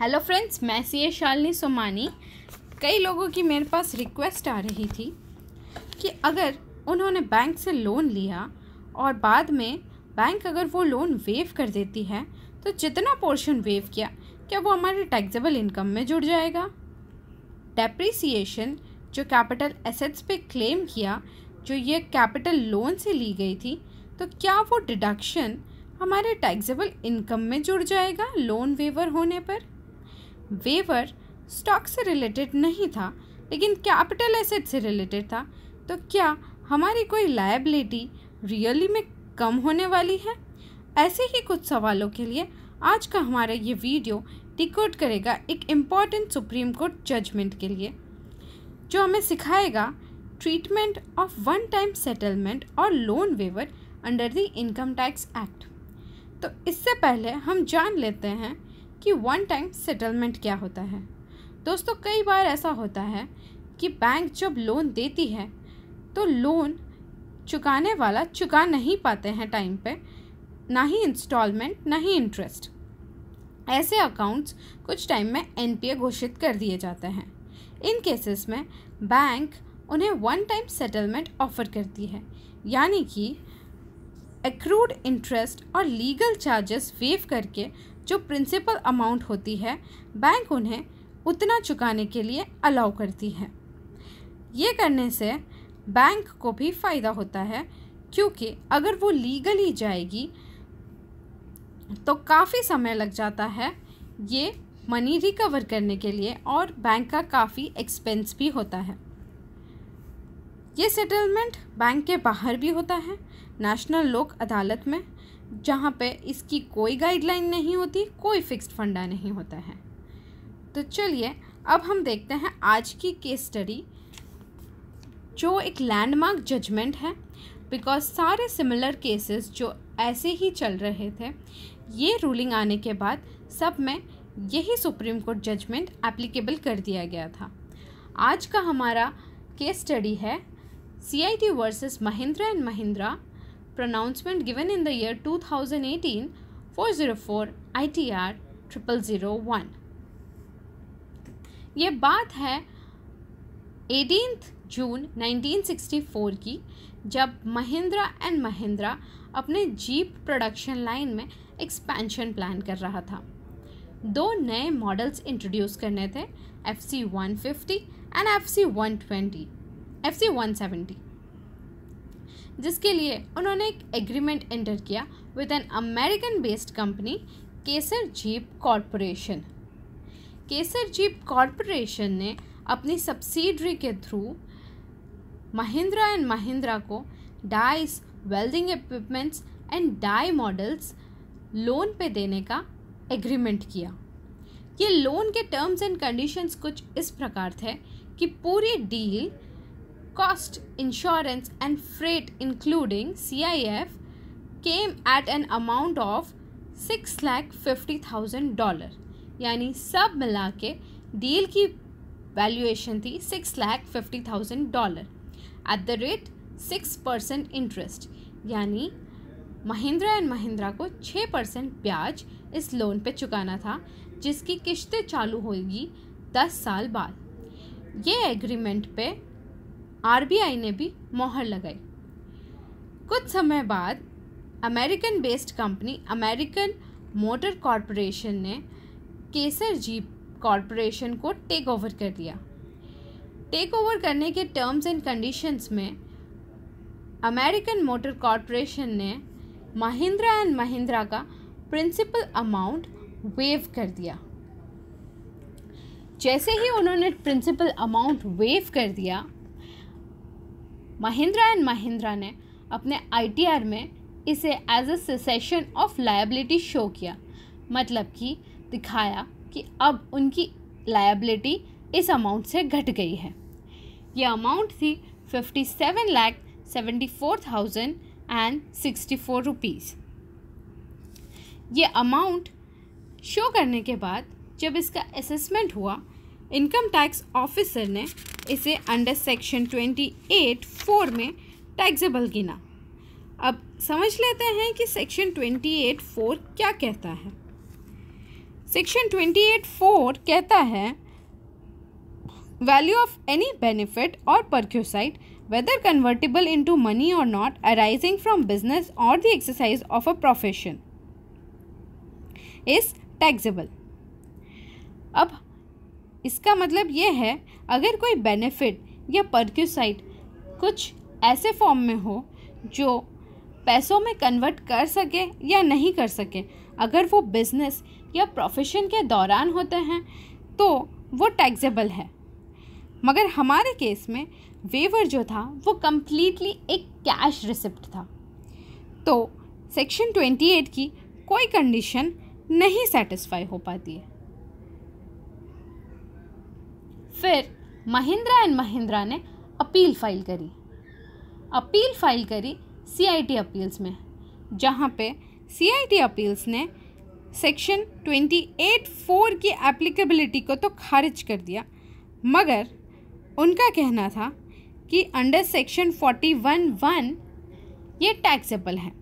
hello friends मैं सी ए शालिनी सोमानी कई लोगों की मेरे पास रिक्वेस्ट आ रही थी कि अगर उन्होंने बैंक से लोन लिया और बाद में बैंक अगर वो लोन वेव कर देती है तो जितना पोर्शन वेव किया क्या वो हमारे टैक्सेबल इनकम में जुड़ जाएगा डेप्रिसिएशन जो कैपिटल एसेट्स पे क्लेम किया जो ये कैपिटल लोन से ली गई थी तो क्या वो डिडक्शन हमारे टैक्सेबल इनकम में जुड़ जाएगा लोन वेवर होने पर वेवर स्टॉक से रिलेटेड नहीं था लेकिन कैपिटल एसेट से रिलेटेड था तो क्या हमारी कोई लायबिलिटी रियली में कम होने वाली है ऐसे ही कुछ सवालों के लिए आज का हमारा ये वीडियो डिकोड करेगा एक इम्पॉर्टेंट सुप्रीम कोर्ट जजमेंट के लिए जो हमें सिखाएगा treatment of one time settlement और loan waiver under the income tax act तो इससे पहले हम जान लेते हैं कि वन टाइम सेटलमेंट क्या होता है दोस्तों कई बार ऐसा होता है कि बैंक जब लोन देती है तो लोन चुकाने वाला चुका नहीं पाते हैं टाइम पे ना ही इंस्टॉलमेंट ना ही इंटरेस्ट ऐसे अकाउंट्स कुछ टाइम में एन घोषित कर दिए जाते हैं इन केसेस में बैंक उन्हें वन टाइम सेटलमेंट ऑफर करती है यानी कि एक्रूड इंटरेस्ट और लीगल चार्जेस वेव करके जो प्रिंसिपल अमाउंट होती है बैंक उन्हें उतना चुकाने के लिए अलाउ करती है ये करने से बैंक को भी फ़ायदा होता है क्योंकि अगर वो लीगली जाएगी तो काफ़ी समय लग जाता है ये मनी रिकवर करने के लिए और बैंक का काफ़ी एक्सपेंस भी होता है ये सेटलमेंट बैंक के बाहर भी होता है नेशनल लोक अदालत में जहाँ पे इसकी कोई गाइडलाइन नहीं होती कोई फिक्स्ड फंडा नहीं होता है तो चलिए अब हम देखते हैं आज की केस स्टडी जो एक लैंडमार्क जजमेंट है बिकॉज सारे सिमिलर केसेस जो ऐसे ही चल रहे थे ये रूलिंग आने के बाद सब में यही सुप्रीम कोर्ट जजमेंट एप्लीकेबल कर दिया गया था आज का हमारा केस स्टडी है C I T versus Mahindra and Mahindra pronouncement given in the year 2018 404 ITR 0001 ये बात है एटीन जून 1964 की जब महिंद्रा एंड महिंद्रा अपने जीप प्रोडक्शन लाइन में एक्सपेंशन प्लान कर रहा था दो नए मॉडल्स इंट्रोड्यूस करने थे F C one fifty and F C one twenty F C one seventy जिसके लिए उन्होंने एक एग्रीमेंट एंटर किया with an American based company Kaiser Jeep Corporation Kaiser Jeep Corporation ने अपनी सब्सिडरी के थ्रू महिंद्रा एंड महिंद्रा को dies welding equipments and die models loan पे देने का एग्रीमेंट किया ये लोन के टर्म्स एंड कंडीशंस कुछ इस प्रकार थे कि पूरी deal cost, insurance and freight including CIF came at an amount of six lakh fifty thousand dollar यानी सब मिला के डील की वैल्यूएशन थी six lakh fifty thousand dollar at the rate six percent interest यानी महिंद्रा एंड महिंद्रा को छः परसेंट ब्याज इस लोन पे चुकाना था जिसकी किश्तें चालू होगी दस साल बाद ये एग्रीमेंट पे आरबीआई ने भी मोहर लगाई कुछ समय बाद American based company American Motor Corporation ने केसर जीप कॉरपोरेशन को टेक ओवर कर दिया टेक ओवर करने के टर्म्स एंड कंडीशंस में अमेरिकन मोटर कॉरपोरेशन ने महिंद्रा एंड महिंद्रा का प्रिंसिपल अमाउंट वेव कर दिया जैसे ही उन्होंने प्रिंसिपल अमाउंट वेव कर दिया महिंद्रा एंड महिंद्रा ने अपने आई में इसे as a cession of liability show किया मतलब कि दिखाया कि अब उनकी लायबिलिटी इस अमाउंट से घट गई है यह अमाउंट थी fifty seven lakh seventy four thousand and sixty four rupees ये अमाउंट शो करने के बाद जब इसका असेसमेंट हुआ इनकम टैक्स ऑफिसर ने इसे under section twenty eight four में टैक्सेबल गिना अब समझ लेते हैं कि सेक्शन ट्वेंटी एट फोर क्या कहता है सेक्शन ट्वेंटी एट फोर कहता है वैल्यू ऑफ एनी बेनिफिट और perquisite whether convertible into money और नॉट अराइजिंग फ्रॉम बिजनेस और the exercise of a profession is taxable अब इसका मतलब यह है अगर कोई बेनिफिट या परक्यूसाइट कुछ ऐसे फॉर्म में हो जो पैसों में कन्वर्ट कर सके या नहीं कर सके अगर वो बिजनेस या प्रोफेशन के दौरान होते हैं तो वो टैक्सेबल है मगर हमारे केस में वेवर जो था वो कम्प्लीटली एक कैश रिसिप्ट था तो सेक्शन 28 की कोई कंडीशन नहीं सेटिस्फाई हो पाती है फिर महिंद्रा एंड महिंद्रा ने अपील फाइल करी अपील फाइल करी सीआईटी अपील्स में जहाँ पे सीआईटी अपील्स ने सेक्शन ट्वेंटी एट फोर की एप्लीकेबिलिटी को तो खारिज कर दिया मगर उनका कहना था कि under section forty one one ये टैक्सेबल है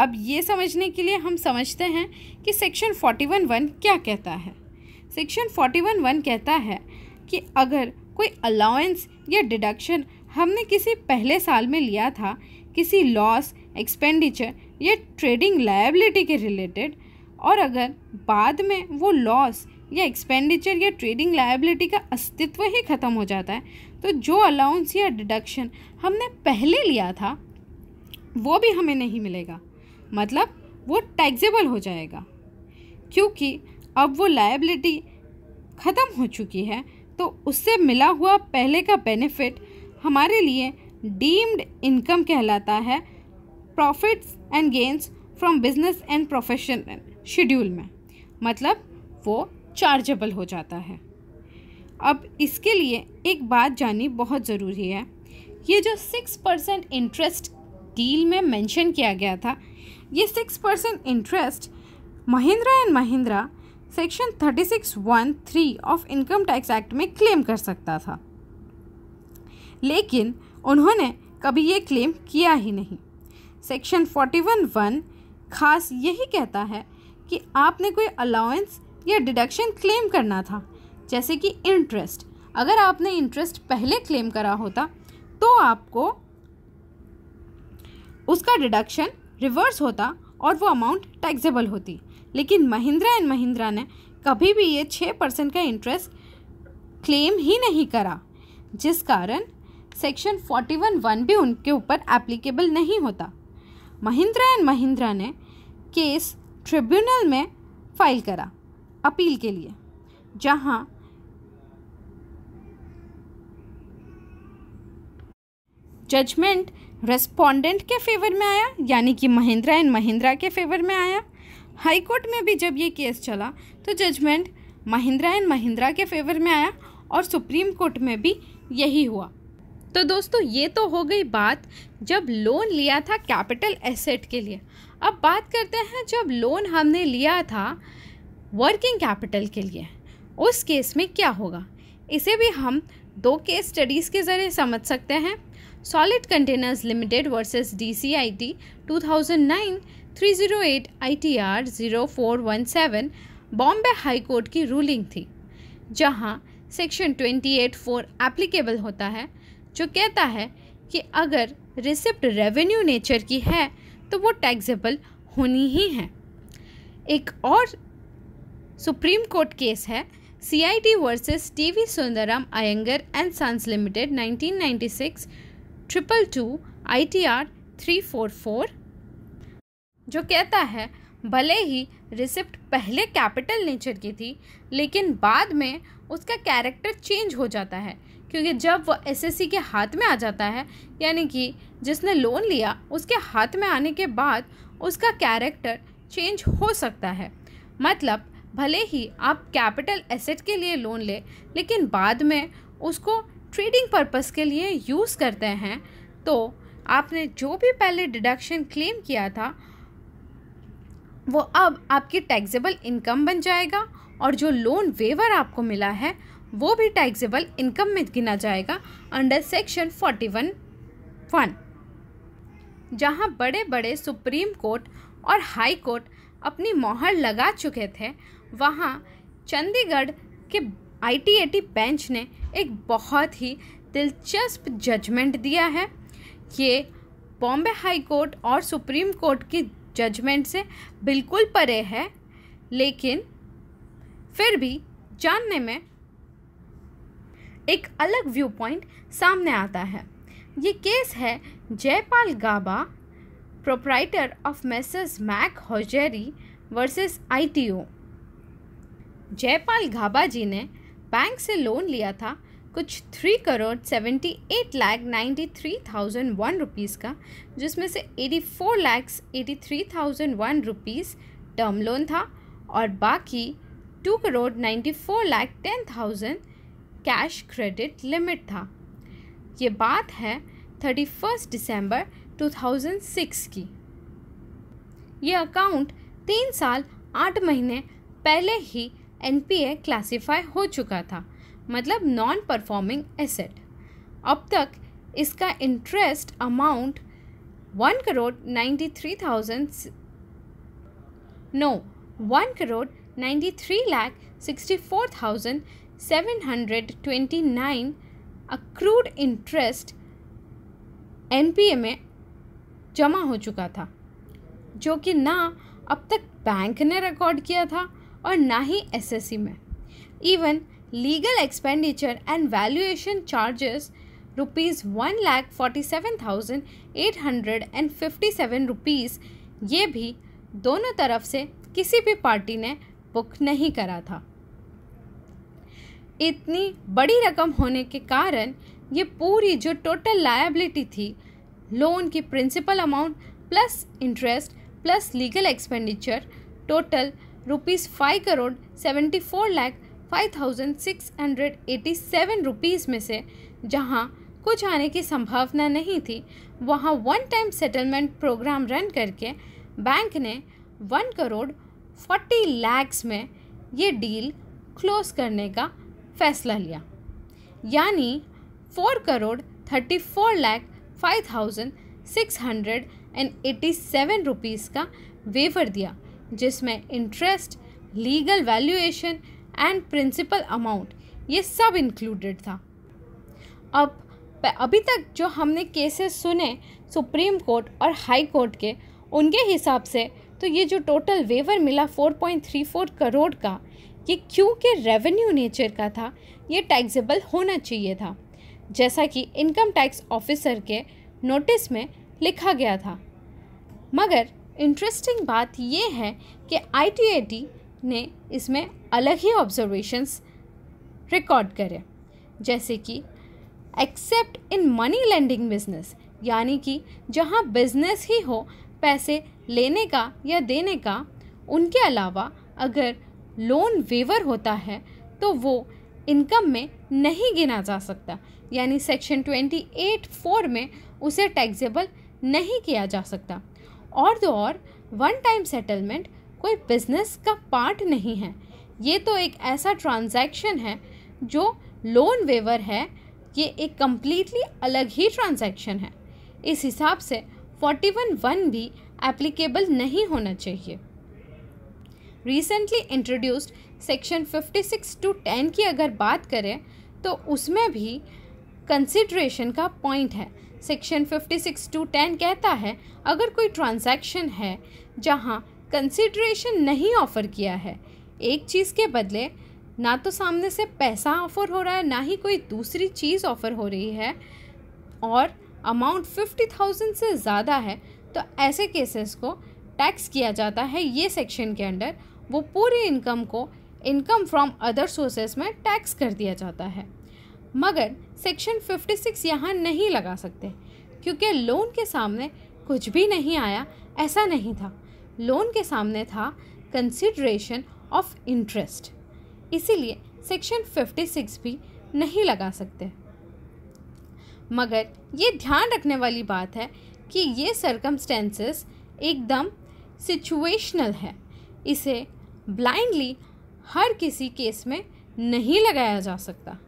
अब ये समझने के लिए हम समझते हैं कि सेक्शन फोर्टी वन वन क्या कहता है सेक्शन फोर्टी वन वन कहता है कि अगर कोई अलाउंस या डिडक्शन हमने किसी पहले साल में लिया था किसी लॉस एक्सपेंडिचर या ट्रेडिंग लायबिलिटी के रिलेटेड और अगर बाद में वो लॉस या एक्सपेंडिचर या ट्रेडिंग लायबिलिटी का अस्तित्व ही ख़त्म हो जाता है तो जो अलाउंस या डिडक्शन हमने पहले लिया था वो भी हमें नहीं मिलेगा मतलब वो टैक्सेबल हो जाएगा क्योंकि अब वो लायबिलिटी ख़त्म हो चुकी है तो उससे मिला हुआ पहले का बेनिफिट हमारे लिए डीम्ड इनकम कहलाता है profits and gains from business and profession schedule में मतलब वो चार्जेबल हो जाता है अब इसके लिए एक बात जाननी बहुत ज़रूरी है ये जो सिक्स परसेंट इंटरेस्ट डील में मेंशन किया गया था ये six percent interest Mahindra and Mahindra section 36.1.3 of income tax act में क्लेम कर सकता था लेकिन उन्होंने कभी ये क्लेम किया ही नहीं सेक्शन 41.1 खास यही कहता है कि आपने कोई अलाउंस या डिडक्शन क्लेम करना था जैसे कि इंटरेस्ट अगर आपने इंटरेस्ट पहले क्लेम करा होता तो आपको उसका डिडक्शन रिवर्स होता और वो अमाउंट टैक्सेबल होती लेकिन महिंद्रा एंड महिंद्रा ने कभी भी ये छः परसेंट का इंटरेस्ट क्लेम ही नहीं करा जिस कारण सेक्शन फोर्टी वन वन भी उनके ऊपर एप्लीकेबल नहीं होता महिंद्रा एंड महिंद्रा ने केस ट्रिब्यूनल में फाइल करा अपील के लिए जहां जजमेंट रेस्पोंडेंट के फेवर में आया यानी कि महिंद्रा एंड महिंद्रा के फेवर में आया हाईकोर्ट में भी जब ये केस चला तो जजमेंट महिंद्रा एंड महिंद्रा के फेवर में आया और सुप्रीम कोर्ट में भी यही हुआ तो दोस्तों ये तो हो गई बात जब लोन लिया था कैपिटल एसेट के लिए अब बात करते हैं जब लोन हमने लिया था वर्किंग कैपिटल के लिए उस केस में क्या होगा इसे भी हम दो केस स्टडीज़ के ज़रिए समझ सकते हैं Solid Containers Limited versus DCIT 2009 308 ITR 0417 Bombay high court की रूलिंग थी जहां सेक्शन 28.4 एप्लीकेबल होता है जो कहता है कि अगर रिसिप्ट रेवेन्यू नेचर की है तो वो टैक्सेबल होनी ही है एक और सुप्रीम कोर्ट केस है C I T versus T V Sundaram Iyengar and sons limited 1996 triple two I T R three four four जो कहता है भले ही रिसिप्ट पहले कैपिटल नेचर की थी लेकिन बाद में उसका कैरेक्टर चेंज हो जाता है क्योंकि जब वह एसएससी के हाथ में आ जाता है यानी कि जिसने लोन लिया उसके हाथ में आने के बाद उसका कैरेक्टर चेंज हो सकता है मतलब भले ही आप कैपिटल एसेट के लिए लोन ले, लेकिन बाद में उसको ट्रेडिंग पर्पस के लिए यूज़ करते हैं तो आपने जो भी पहले डिडक्शन क्लेम किया था वो अब आपकी टैक्सेबल इनकम बन जाएगा और जो लोन वेवर आपको मिला है वो भी टैक्सेबल इनकम में गिना जाएगा under section forty one one जहाँ बड़े बड़े सुप्रीम कोर्ट और हाई कोर्ट अपनी मोहर लगा चुके थे वहाँ चंडीगढ़ के आईटीएटी बेंच ने एक बहुत ही दिलचस्प जजमेंट दिया है ये बॉम्बे हाई कोर्ट और सुप्रीम कोर्ट की जजमेंट से बिल्कुल परे है लेकिन फिर भी जानने में एक अलग व्यू पॉइंट सामने आता है ये केस है Jaipal Gaba proprietor of Messrs Mac hosiery versus ITO Jaipal Gaba ji ने बैंक से लोन लिया था कुछ three crore seventy eight lakh ninety three thousand one rupees का जिसमें से eighty four lakhs eighty three thousand one rupees term loan था और बाकी two crore ninety four lakh ten thousand cash credit limit था ये बात है thirty first December two thousand six की ये अकाउंट तीन साल आठ महीने पहले ही एन क्लासीफाई हो चुका था मतलब नॉन परफॉर्मिंग एसेट अब तक इसका interest amount one crore ninety three thousand no one crore ninety three lakh sixty four thousand seven hundred twenty nine accrued interest एन में जमा हो चुका था जो कि ना अब तक बैंक ने रिकॉर्ड किया था और ना ही एस में even legal expenditure and valuation charges rupees one lakh forty seven thousand eight hundred and fifty seven rupees ये भी दोनों तरफ से किसी भी पार्टी ने बुक नहीं करा था इतनी बड़ी रकम होने के कारण ये पूरी जो टोटल लायबिलिटी थी लोन की principal amount plus interest plus legal expenditure total rupees five crore seventy four lakh five thousand six hundred eighty seven rupees में से जहां कुछ आने की संभावना नहीं थी वहां one time settlement programme run करके बैंक ने वन करोड़ फोर्टी लैक्स में ये डील क्लोज करने का फैसला लिया यानी four crore thirty four lakh five thousand six hundred and eighty seven rupees का वेवर दिया जिसमें interest legal valuation and principal amount ये सब इंक्लूडेड था अब अभी तक जो हमने केसेस सुने सुप्रीम कोर्ट और हाई कोर्ट के उनके हिसाब से तो ये जो टोटल वेवर मिला 4.34 करोड़ का ये क्योंकि रेवेन्यू नेचर का था ये टैक्सेबल होना चाहिए था जैसा कि इनकम टैक्स ऑफिसर के नोटिस में लिखा गया था मगर इंटरेस्टिंग बात ये है कि आई ने इसमें अलग ही ऑब्जर्वेशंस रिकॉर्ड करे जैसे कि except in money lending business यानी कि जहाँ बिजनेस ही हो पैसे लेने का या देने का उनके अलावा अगर लोन वेवर होता है तो वो इनकम में नहीं गिना जा सकता यानी सेक्शन ट्वेंटी एट फोर में उसे टैक्सेबल नहीं किया जा सकता और तो और वन टाइम सेटलमेंट कोई बिजनेस का पार्ट नहीं है ये तो एक ऐसा ट्रांजैक्शन है जो लोन वेवर है ये एक कम्प्लीटली अलग ही ट्रांजैक्शन है इस हिसाब से फोर्टी वन वन भी एप्लीकेबल नहीं होना चाहिए recently introduced section fifty six two ten की अगर बात करें तो उसमें भी कंसिड्रेशन का पॉइंट है सेक्शन 56 टू 10 कहता है अगर कोई ट्रांजैक्शन है जहां कंसिड्रेशन नहीं ऑफ़र किया है एक चीज़ के बदले ना तो सामने से पैसा ऑफ़र हो रहा है ना ही कोई दूसरी चीज़ ऑफ़र हो रही है और अमाउंट फिफ्टी थाउजेंड से ज़्यादा है तो ऐसे केसेस को टैक्स किया जाता है ये सेक्शन के अंडर वो पूरी इनकम को इनकम फ्रॉम अदर सोर्सेज में टैक्स कर दिया जाता है मगर सेक्शन 56 यहाँ नहीं लगा सकते क्योंकि लोन के सामने कुछ भी नहीं आया ऐसा नहीं था लोन के सामने था कंसिड्रेशन ऑफ इंटरेस्ट इसीलिए सेक्शन 56 भी नहीं लगा सकते मगर ये ध्यान रखने वाली बात है कि ये सरकमस्टेंसेस एकदम सिचुएशनल है इसे ब्लाइंडली हर किसी केस में नहीं लगाया जा सकता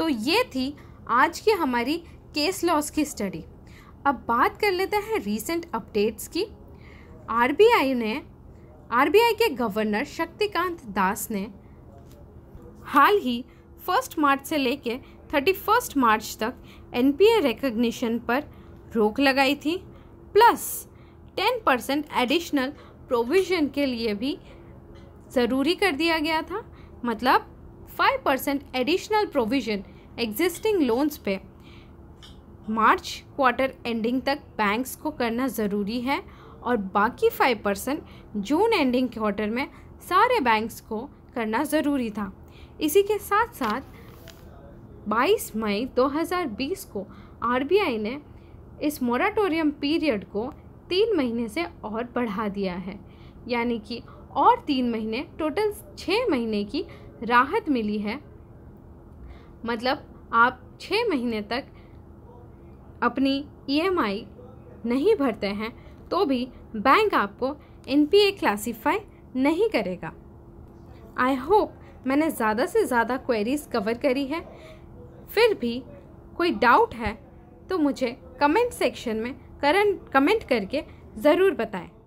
तो ये थी आज की हमारी केस लॉस की स्टडी अब बात कर लेते हैं रीसेंट अपडेट्स की आरबीआई ने आरबीआई के गवर्नर शक्तिकांत दास ने हाल ही फर्स्ट मार्च से कर थर्टी फर्स्ट मार्च तक एन पी ए रिकग्निशन पर रोक लगाई थी plus ten percent additional provision के लिए भी ज़रूरी कर दिया गया था मतलब five percent additional provision existing loans पे मार्च क्वार्टर एंडिंग तक बैंक्स को करना ज़रूरी है और बाकी five percent June ending quarter में सारे बैंक्स को करना ज़रूरी था इसी के साथ साथ 22 मई 2020 को आरबीआई ने इस मोराटोरियम पीरियड को तीन महीने से और बढ़ा दिया है यानी कि और तीन महीने टोटल छः महीने की राहत मिली है मतलब आप छः महीने तक अपनी ईएमआई e नहीं भरते हैं तो भी बैंक आपको एनपीए क्लासिफाई नहीं करेगा आई होप मैंने ज़्यादा से ज़्यादा क्वेरीज कवर करी है फिर भी कोई डाउट है तो मुझे कमेंट सेक्शन में करंट कमेंट करके ज़रूर बताएं